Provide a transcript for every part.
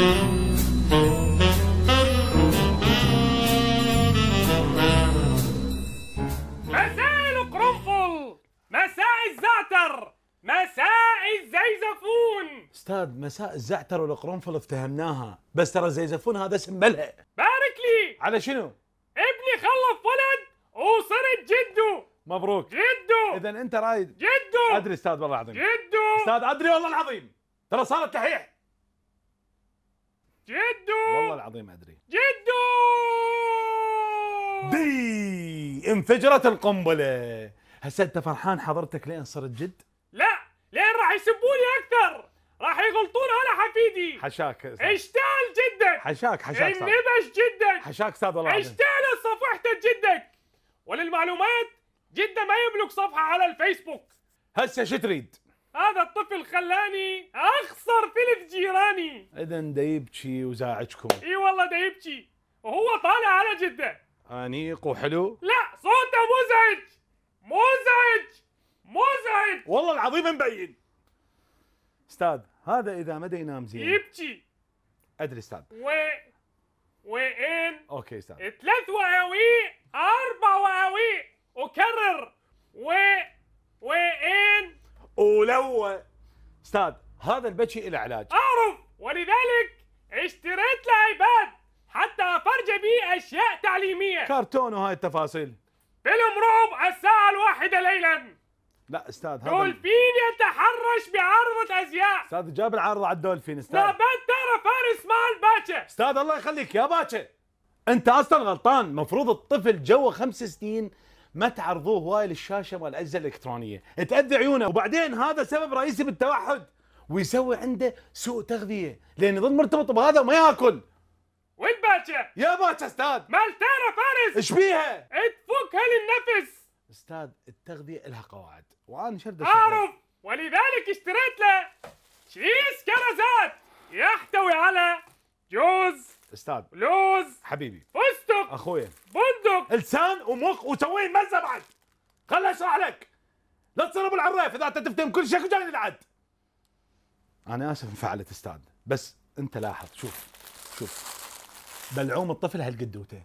مساء القرنفل مساء الزعتر مساء الزيزفون استاذ مساء الزعتر والقرنفل افتهمناها بس ترى الزيزفون هذا اسم ملهى بارك لي على شنو؟ ابني خلف ولد وصرت جده مبروك جده اذا انت رايد جده ادري استاذ والله العظيم جده استاذ ادري والله العظيم ترى صارت تحيح جدو والله العظيم ادري جدو دي انفجرت القنبله هسه انت فرحان حضرتك لين صرت جد؟ لا لين راح يسبوني اكثر راح يغلطون انا حفيدي حشاك اشتال جدك حشاك حشاك انبش جدك حشاك استاذ والله اشتال صفحته جدك وللمعلومات جده ما يملك صفحه على الفيسبوك هسه شو تريد؟ هذا الطفل خلاني اخسر ثلث جيراني اذا دا يبكي وزاعجكم اي والله دا يبكي وهو طالع على جده انيق وحلو لا صوته مزعج مزعج مزعج والله العظيم مبين استاذ هذا اذا ما ينام زين يبكي ادري استاذ و وين اوكي استاذ ثلاث وعويق استاذ هذا البكي له علاج اعرف ولذلك اشتريت له ايباد حتى افرج به اشياء تعليميه كرتون وهاي التفاصيل فيلم رعب الساعه الواحدة ليلا لا استاذ هذا دولفين يتحرش بعرضة ازياء استاذ جاب العرض على الدولفين استاذ بد ترى فارس مال باشا استاذ الله يخليك يا باشا انت اصلا غلطان مفروض الطفل جوه خمس سنين ما تعرضوه هواي للشاشه والاجهزه الالكترونيه تاذي عيونه وبعدين هذا سبب رئيسي بالتوحد ويسوي عنده سوء تغذيه لان يظل مرتبط بهذا وما ياكل وين باكر؟ يا باكر استاذ تعرف فارس ايش بيها؟ تفك هالنفس استاذ التغذيه لها قواعد وانا شفت اعرف ولذلك اشتريت له شيس كرزات يحتوي على جوز استاذ لوز حبيبي فستق اخويا بندق لسان ومخ وسوين مزه بعد خليني اشرح لك لا تصير ابو العراف اذا انت تفتهم كل شيء وجاي نلعب انا اسف انفعلت استاذ بس انت لاحظ شوف شوف بلعوم الطفل هالقدوته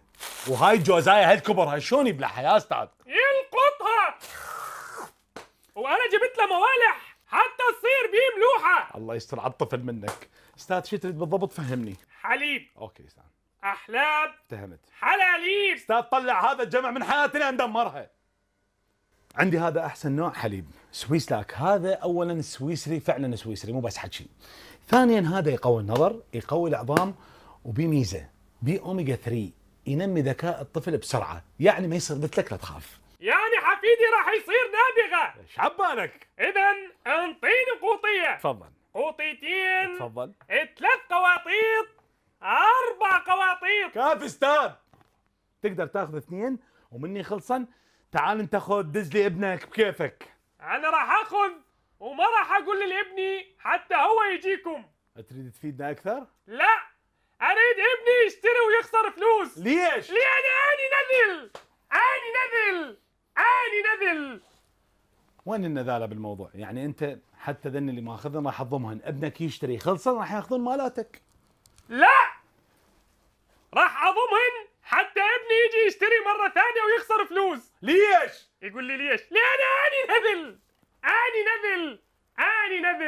وهاي جوزايا هالكبر هاي شلون يبلعها يا استاذ يلقطها وانا جبت له موالح حتى تصير بيه ملوحه الله يستر على الطفل منك استاذ شو تريد بالضبط فهمني حليب اوكي استاذ احلاب اتهمت حلاليب استاذ طلع هذا الجمع من حياتنا ندمرها عندي هذا احسن نوع حليب سويس لاك هذا اولا سويسري فعلا سويسري مو بس حكي ثانيا هذا يقوي النظر يقوي العظام وبميزه ميزه بي اوميجا 3 ينمي ذكاء الطفل بسرعه يعني ما يصير مثلك لا تخاف يعني حفيدي راح يصير نابغه ايش عبالك اذا انطيني قوطيه تفضل قوطيتين تفضل ثلاث قواطيط اربع قواطيط كاف استاذ تقدر تاخذ اثنين ومني خلصا تعال انت خذ دز لي ابنك بكيفك انا راح اخذ وما راح اقول لابني حتى هو يجيكم تريد تفيدنا اكثر؟ لا اريد ابني يشتري ويخسر فلوس ليش؟ لاني اني نذل اني نذل اني نذل وين النذالة بالموضوع؟ يعني أنت حتى ذن اللي ماخذهم راح تضمهن ابنك يشتري خلصا راح ياخذون مالاتك. لا راح اضمهن حتى ابني يجي يشتري مرة ثانية ويخسر فلوس ليش؟ يقول لي ليش؟ لأن أنا أني نذل أني نذل أني نذل